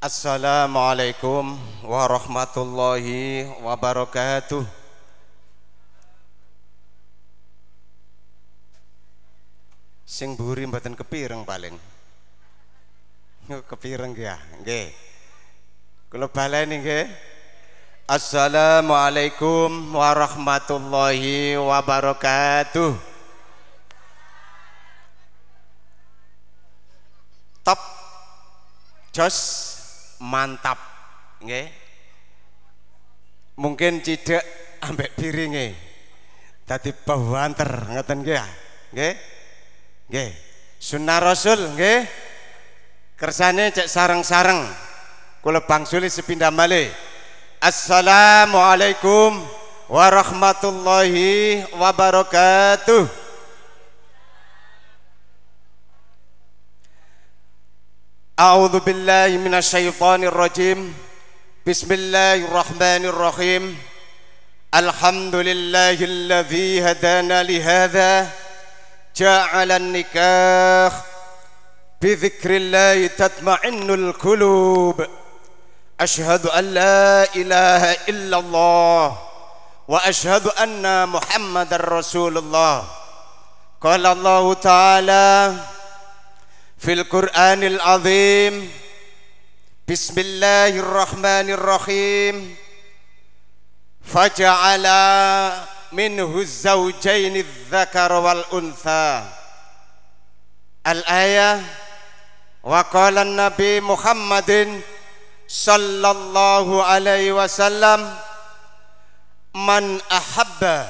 Assalamualaikum warahmatullahi wabarakatuh. Sing buri mboten kepireng paling. Kepireng ya, nggih. Kula baleni nggih. Assalamualaikum warahmatullahi wabarakatuh. Top Josh mantap nggih mungkin tidak ambek piringe tadi bawanter ngeten nggih ya nggih sunnah rasul nggih kersane cek sarang-sarang. kula bangsuli sepindah malih assalamualaikum warahmatullahi wabarakatuh أعوذ بالله من الشيطان الرجيم بسم الله الرحمن الرحيم الحمد لله الذي هدانا لهذا جعل النكاح بذكر الله تطمئن القلوب أشهد أن لا إله إلا الله وأشهد أن محمد رسول الله قال الله تعالى في القرآن العظيم بسم الله الرحمن الرحيم فجعل منه الزوجين الذكر والأنثى الآية وقال النبي محمد صلى الله عليه وسلم من أحب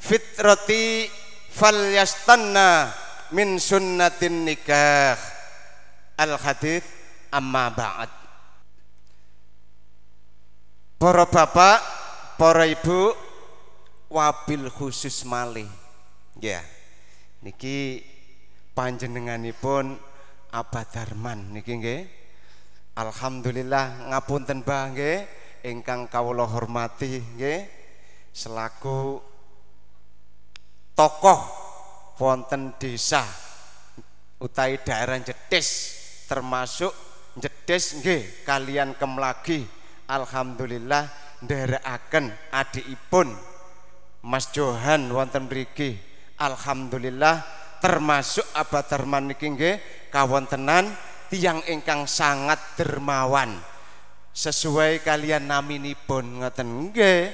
فطرتي فليستنى min sunnatin nikah al hadith amma ba'd para bapak para ibu wabil khusus malih ya yeah. niki panjenenganipun Abah Darman niki nggih Alhamdulillah ngapunten Mbah nggih ingkang kawula hormati nggih selaku tokoh wonten desa utai daerah jedes termasuk jedes nggih kalian lagi alhamdulillah adi adikipun Mas Johan wonten mriki alhamdulillah termasuk abad terman niki kawan tenan tiang ingkang sangat dermawan sesuai kalian pun ngeten nggih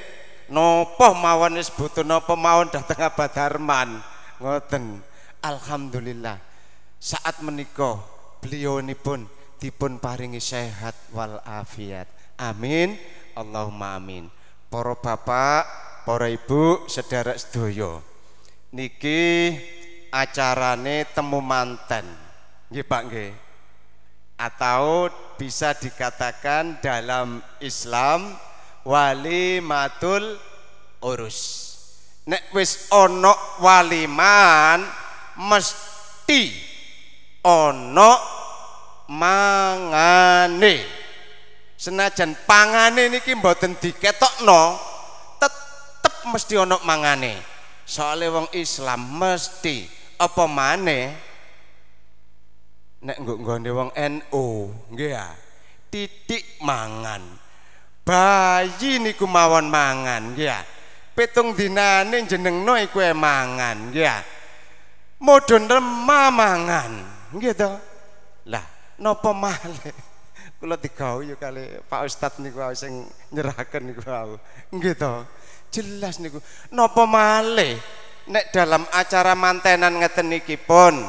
nopo mawon wis butuh napa mawon dhateng abad Darman ngoten alhamdulillah saat menikah beliau nipun dipun paringi sehat wal afiat amin Allahumma amin para bapak para ibu sedara sedoyo. niki acarane temu manten nggih Pak nggih atau bisa dikatakan dalam Islam walimatul urus nek wis ana waliman mesti ana mangane senajan pangane niki mboten diketokno tetep mesti ana mangane soalnya wong Islam mesti apa mana? nek nggo nggone wong NU nggih ya titik mangan bayi niku mawon mangan nggih ya Petung dinane jenengno iku e mangan ya mudhun lemah mangan nggih to lah nopo male. kalau digawe kali Pak Ustad niku wae sing nyerahkan niku wae nggih to jelas niku Nopo male. nek dalam acara mantenan ngeten niki pun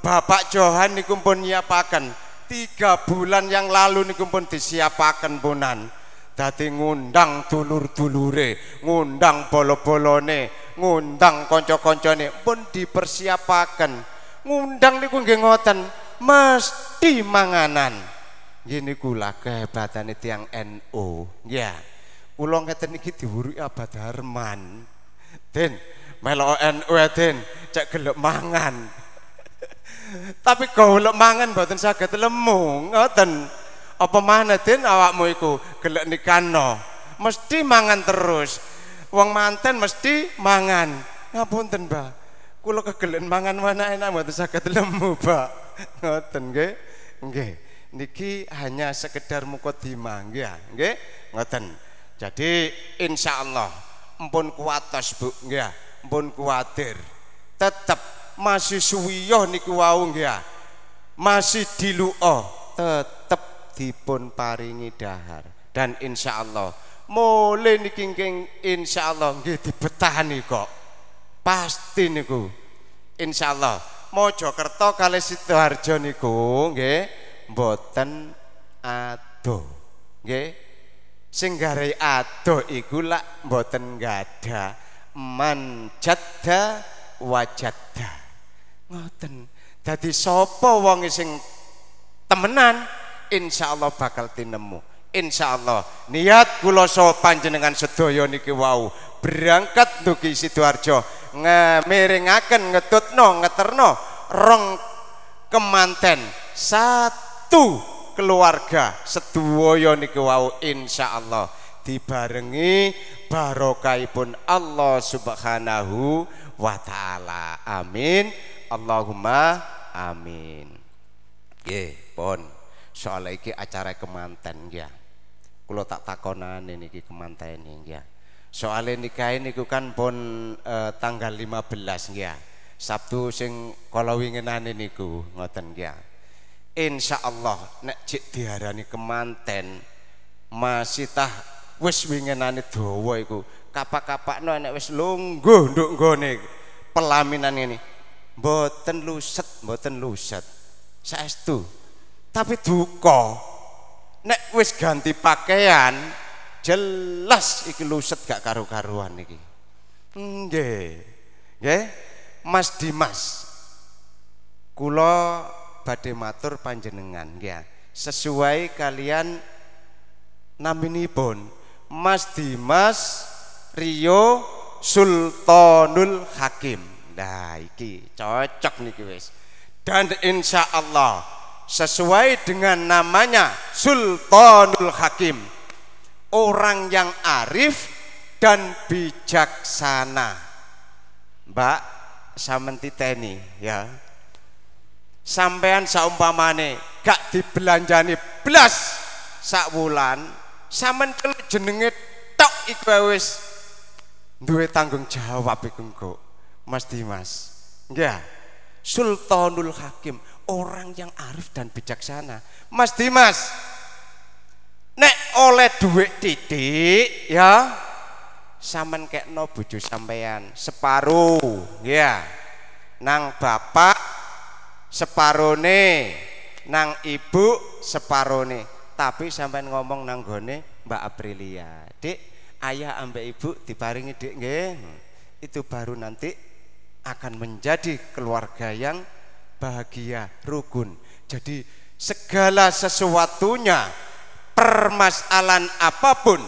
Bapak Johan niku pun nyiapaken tiga bulan yang lalu niku pun disiapaken punan dadi ngundang dulur-dulure, ngundang bolo-bolone, ngundang kanca-kancane pun dipersiapaken. Ngundang niku nggih ngoten, mesti manganan. Nggih niku lah kehebatane tiyang NU. Ya. Kula ngeten iki diwuruki abad Harman. Den, melok NU ya, den, cek gelek mangan. Tapi kalau mangan mboten saged lemu, ngoten apa den awakmu iku gelek nikano mesti mangan terus wong manten mesti mangan ngapunten ba kula kegelen mangan mana enak mboten saged lemu ba ngoten nggih nggih niki hanya sekedar mukadimah nggih ya? nggih ngoten jadi insyaallah empun kuatos Bu nggih empun ya? kuatir Tetap masih suwiyoh niku wau nggih ya? masih diluo tetep dipun paringi dahar dan insya Allah mulai nih kingking insya Allah nggih kok pasti niku insya Allah Mojokerto kali Sidoarjo niku nggih mboten ado nggih singgare ado iku lak mboten gada man jadda wajadda ngoten dadi sapa wong sing temenan insya Allah bakal tinemu insya Allah niat kula so panjenengan sedaya niki wau berangkat duki Sidoarjo ngemiringaken ngetutno ngeterno rong kemanten satu keluarga sedoyo niki wau insya Allah dibarengi barokahipun Allah subhanahu wa ta'ala amin Allahumma amin Ye, pon soalnya iki acara kemanten ya kalau tak takonan ini iki kemanten ya soalnya nikah ini ku kan pun eh, tanggal 15 ya Sabtu sing kalau wingenan ini ku ngoten ya Insya Allah nek cik diharani kemanten masih tah wis itu doa ku kapak kapak no nek wis lungguh nduk nggone pelaminan ini boten luset boten luset saestu tapi duka nek wis ganti pakaian jelas iki luset gak karu-karuan iki nggih nggih Mas Dimas kula badhe matur panjenengan ya, sesuai kalian naminipun Mas Dimas Rio Sultanul Hakim. Nah, iki cocok niki wis. Dan insya Allah sesuai dengan namanya Sultanul Hakim orang yang arif dan bijaksana Mbak titeni ya sampean saumpamane gak dibelanjani belas sak wulan saman jenenge tok iku ya wis duwe tanggung jawab iku engko Mas Dimas nggih Sultanul Hakim orang yang arif dan bijaksana. Mas Dimas, nek oleh duit titik ya, saman kayak no bojo sampean separuh ya, nang bapak nih, nang ibu nih, Tapi sampean ngomong nang gone Mbak Aprilia, dek ayah ambek ibu diparingi dek nge. Itu baru nanti akan menjadi keluarga yang bahagia, rukun. Jadi segala sesuatunya, permasalahan apapun,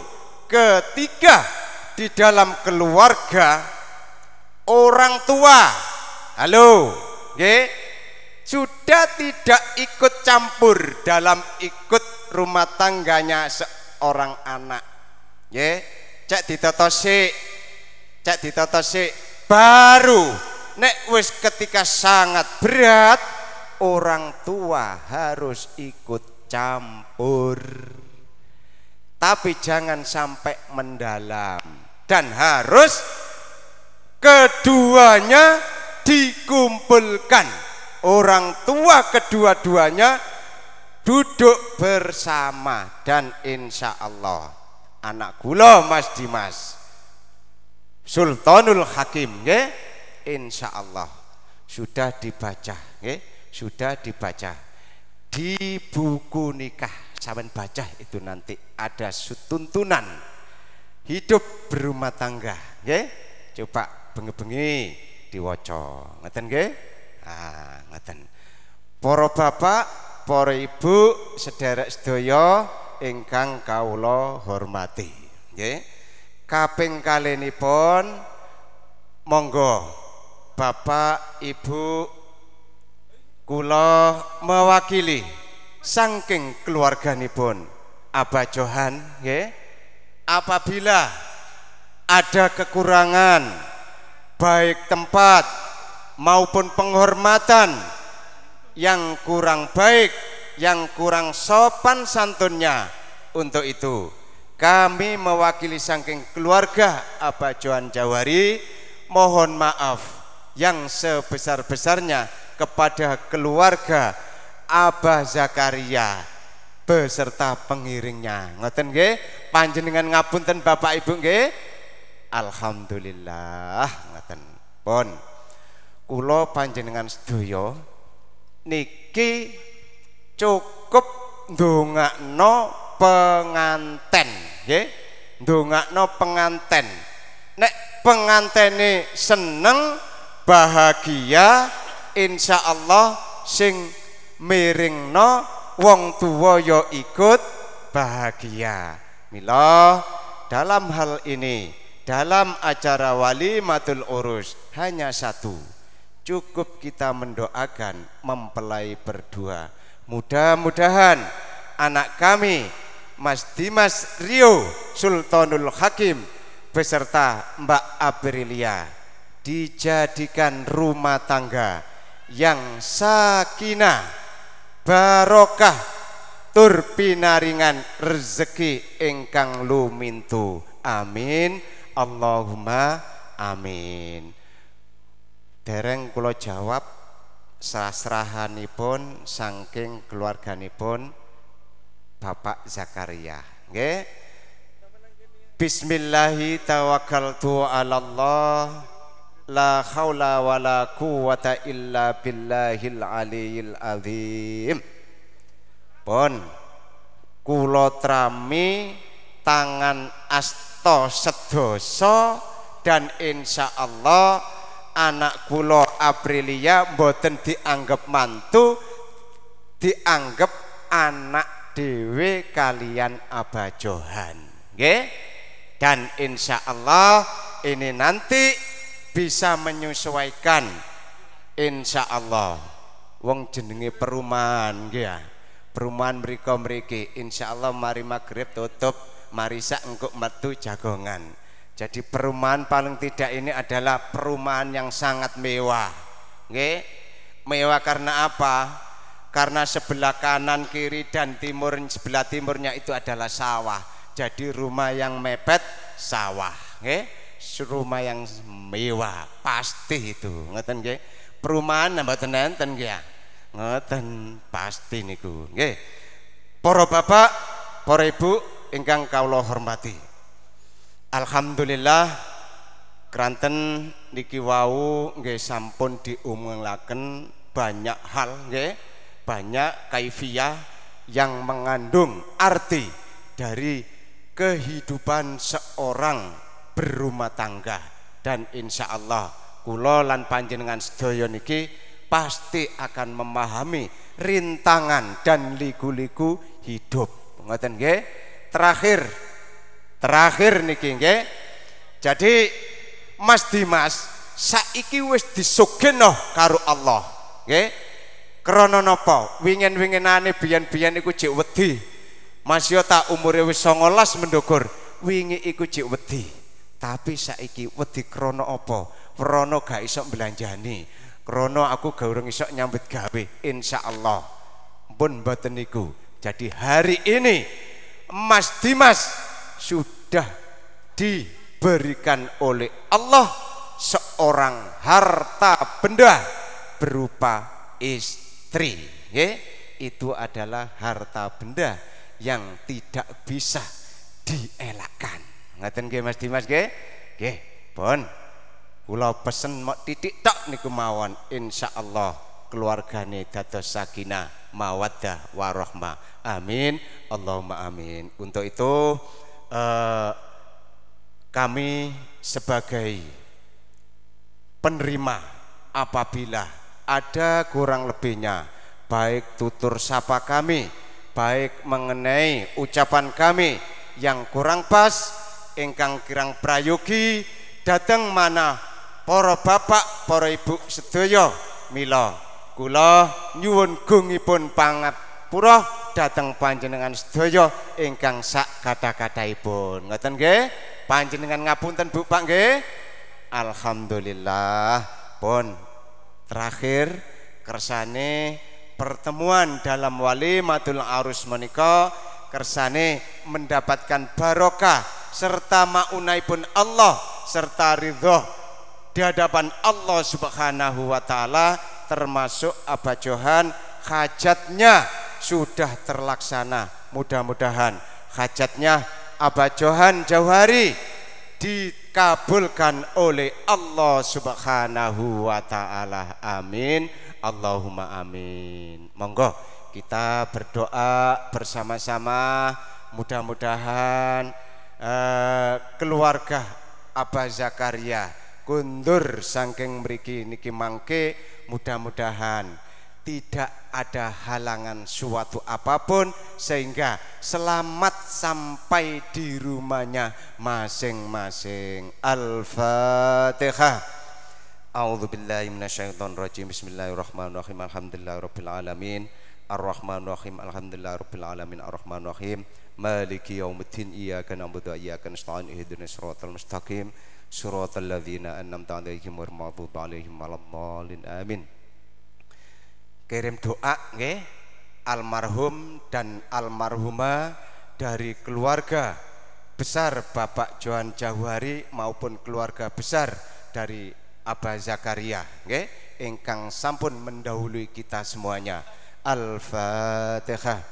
ketiga di dalam keluarga orang tua. Halo, ye Sudah tidak ikut campur dalam ikut rumah tangganya seorang anak. ye Cek ditotosi. Cek ditotosi baru nek wis ketika sangat berat orang tua harus ikut campur tapi jangan sampai mendalam dan harus keduanya dikumpulkan orang tua kedua-duanya duduk bersama dan insya Allah anak gula Mas Dimas Sultanul Hakim nggih insya Allah sudah dibaca okay? sudah dibaca di buku nikah Saben baca itu nanti ada tuntunan hidup berumah tangga Okay? coba bengi-bengi diwaca ngeten ge? ah ngeten Poro bapak poro ibu sederek sedoyo, engkang kaulo hormati Okay? kaping pun monggo Bapak Ibu kula mewakili saking keluarganipun Abah Johan nggih apabila ada kekurangan baik tempat maupun penghormatan yang kurang baik yang kurang sopan santunnya untuk itu kami mewakili saking keluarga Abah Johan Jawari mohon maaf yang sebesar-besarnya kepada keluarga Abah Zakaria beserta pengiringnya. Ngoten nggih? Panjenengan ngapunten Bapak Ibu nggih. Alhamdulillah ngoten. Pun bon. kula panjenengan sedaya niki cukup ndongakno penganten nggih. Ndongakno penganten. Nek pengantene seneng bahagia insya Allah sing miringno wong tuwo yo ya ikut bahagia mila dalam hal ini dalam acara Wali Matul urus hanya satu cukup kita mendoakan mempelai berdua mudah-mudahan anak kami Mas Dimas Rio Sultanul Hakim beserta Mbak Aprilia dijadikan rumah tangga yang sakinah, barokah, turpinaringan rezeki rezeki ingkang lumintu. Amin. Allahumma amin. Dereng kula jawab sasrahanipun saking keluarganipun Bapak Zakaria. Nggih. Bismillahirrahmanirrahim. La haula wa la quwata illa billahil aliyil azim. Pun kula trami tangan Asto sedoso dan insya Allah anak kulo Aprilia mboten dianggap mantu dianggap anak dewe kalian Abah Johan nggih dan insya Allah ini nanti bisa menyesuaikan insya Allah wong jenenge perumahan ya perumahan mereka mereka insya Allah mari maghrib tutup mari sak metu jagongan jadi perumahan paling tidak ini adalah perumahan yang sangat mewah gya. mewah karena apa karena sebelah kanan kiri dan timur sebelah timurnya itu adalah sawah jadi rumah yang mepet sawah gya rumah yang mewah pasti itu ngeten nggih perumahan nambah enten nggih ya? ngeten pasti niku nggih para bapak para ibu ingkang kawula hormati alhamdulillah keranten niki wau nggih sampun diumumkan banyak hal nggih banyak kaifiah yang mengandung arti dari kehidupan seorang berumah tangga dan insya Allah kulo panjenengan sedoyo niki pasti akan memahami rintangan dan liku-liku hidup ngoten nggih terakhir terakhir niki nggih jadi Mas Dimas saiki wis disugeno karo Allah nggih krana napa wingen-wingenane biyen-biyen iku jek wedi Mas yo tak umure wis 19 mendukur wingi iku jek wedi tapi saiki wedi krono apa? Krono gak iso belanjani. Krono aku gaurung urung iso nyambut gawe. Insya Allah. Pun mboten Jadi hari ini Mas Dimas sudah diberikan oleh Allah seorang harta benda berupa istri. Ya, itu adalah harta benda yang tidak bisa dielakkan. Ngaten nggih Mas Dimas nggih? Nggih, pun kula pesen mok titik tok niku mawon insyaallah keluargane dados sakinah mawaddah warahmah. Amin. Allahumma amin. Untuk itu eh, kami sebagai penerima apabila ada kurang lebihnya baik tutur sapa kami baik mengenai ucapan kami yang kurang pas ingkang kirang prayogi dateng mana para bapak para ibu sedaya mila kula nyuwun gungipun pangat pura dateng panjenengan sedaya ingkang sak kata-kataipun ngoten nggih panjenengan ngapunten Bu Pak nggih alhamdulillah pun terakhir kersane pertemuan dalam wali matul arus menika kersane mendapatkan barokah serta pun Allah serta ridho di hadapan Allah Subhanahu wa taala termasuk Abah hajatnya sudah terlaksana mudah-mudahan hajatnya Abah Johan hari dikabulkan oleh Allah Subhanahu wa taala amin Allahumma amin monggo kita berdoa bersama-sama mudah-mudahan Eh, keluarga Abah Zakaria kundur sangking meriki niki mangke mudah-mudahan tidak ada halangan suatu apapun sehingga selamat sampai di rumahnya masing-masing Al-Fatihah A'udzu billahi minasyaitonir rajim. Bismillahirrahmanirrahim. Alhamdulillahirabbil alamin. Arrahmanirrahim. Alhamdulillahirabbil alamin. Arrahmanirrahim maliki yaumiddin iyyaka na'budu wa iyyaka nasta'in ihdinas siratal mustaqim siratal ladzina an'amta 'alaihim ghairil maghdubi 'alaihim waladdallin amin kirim doa nggih almarhum dan almarhumah dari keluarga besar Bapak Johan Jauhari maupun keluarga besar dari Abah Zakaria nggih ingkang sampun mendahului kita semuanya Al-Fatihah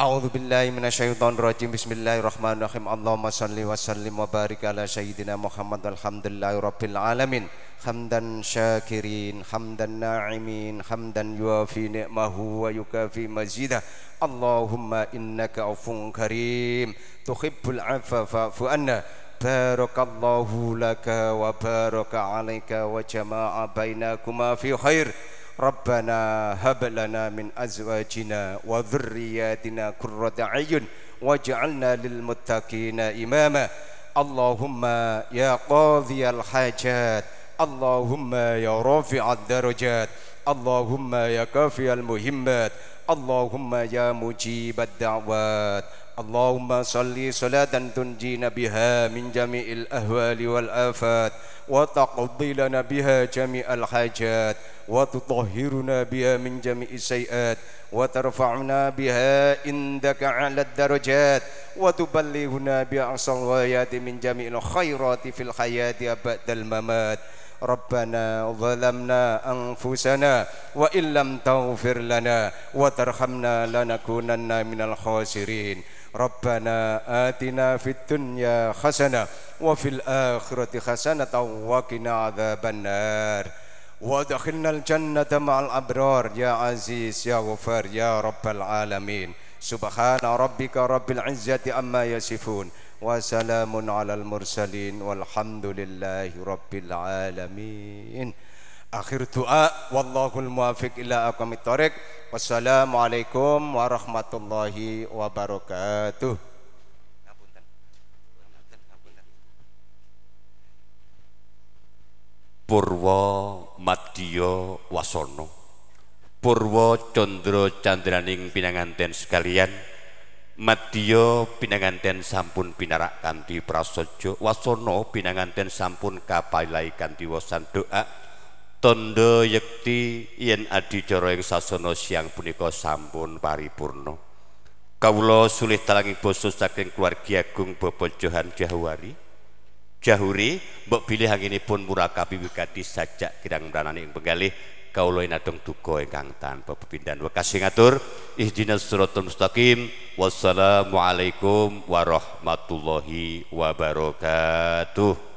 أعوذ بالله من الشيطان الرجيم بسم الله الرحمن الرحيم اللهم صل وسلم وبارك على سيدنا محمد الحمد لله رب العالمين حمدا شاكرين حمدا ناعمين حمدا يوافي نعمه ويكافي مزيده اللهم إنك عفو كريم تحب العفو فاعف عنا بارك الله لك وبارك عليك وجمع بينكما في خير ربنا هب لنا من أزواجنا وذرياتنا قرة أعين واجعلنا للمتقين إماما اللهم يا قاضي الحاجات اللهم يا رافع الدرجات اللهم يا كافي المهمات اللهم يا مجيب الدعوات اللهم صل صلاة تنجينا بها من جميع الأهوال والآفات وتقضي لنا بها جميع الحاجات وتطهرنا بها من جميع السيئات وترفعنا بها عندك على الدرجات وتبلغنا بها الصلايات من جميع الخيرات في الحياة بعد الممات ربنا ظلمنا أنفسنا وإن لم تغفر لنا وترحمنا لنكونن من الخاسرين ربنا آتنا في الدنيا حسنة وفي الآخرة حسنة وقنا عذاب النار ودخلنا الجنة مع الأبرار يا عزيز يا غفار يا رب العالمين سبحان ربك رب العزة أما يصفون وسلام على المرسلين والحمد لله رب العالمين آخر دعاء والله الموافق إلى أقام الطريق والسلام عليكم ورحمة الله وبركاته Purwo Madya Wasono PURWA Condro Candraning Pinanganten sekalian Madya Pinanganten sampun pinarak kanthi prasaja Wasono Pinanganten sampun kapailai kanthi wasan doa Tondo yekti yen adicara ing sasana siang punika sampun paripurno Kawula sulih talangi basa saking keluarga Agung Bapak Johan Jahwari jahuri mbok ini pun murakabi wigati sajak kirang mranani ing penggalih kaula inadung duko ingkang tanpa pepindahan, wekasih ngatur ihdinas siratal mustaqim wassalamualaikum warahmatullahi wabarakatuh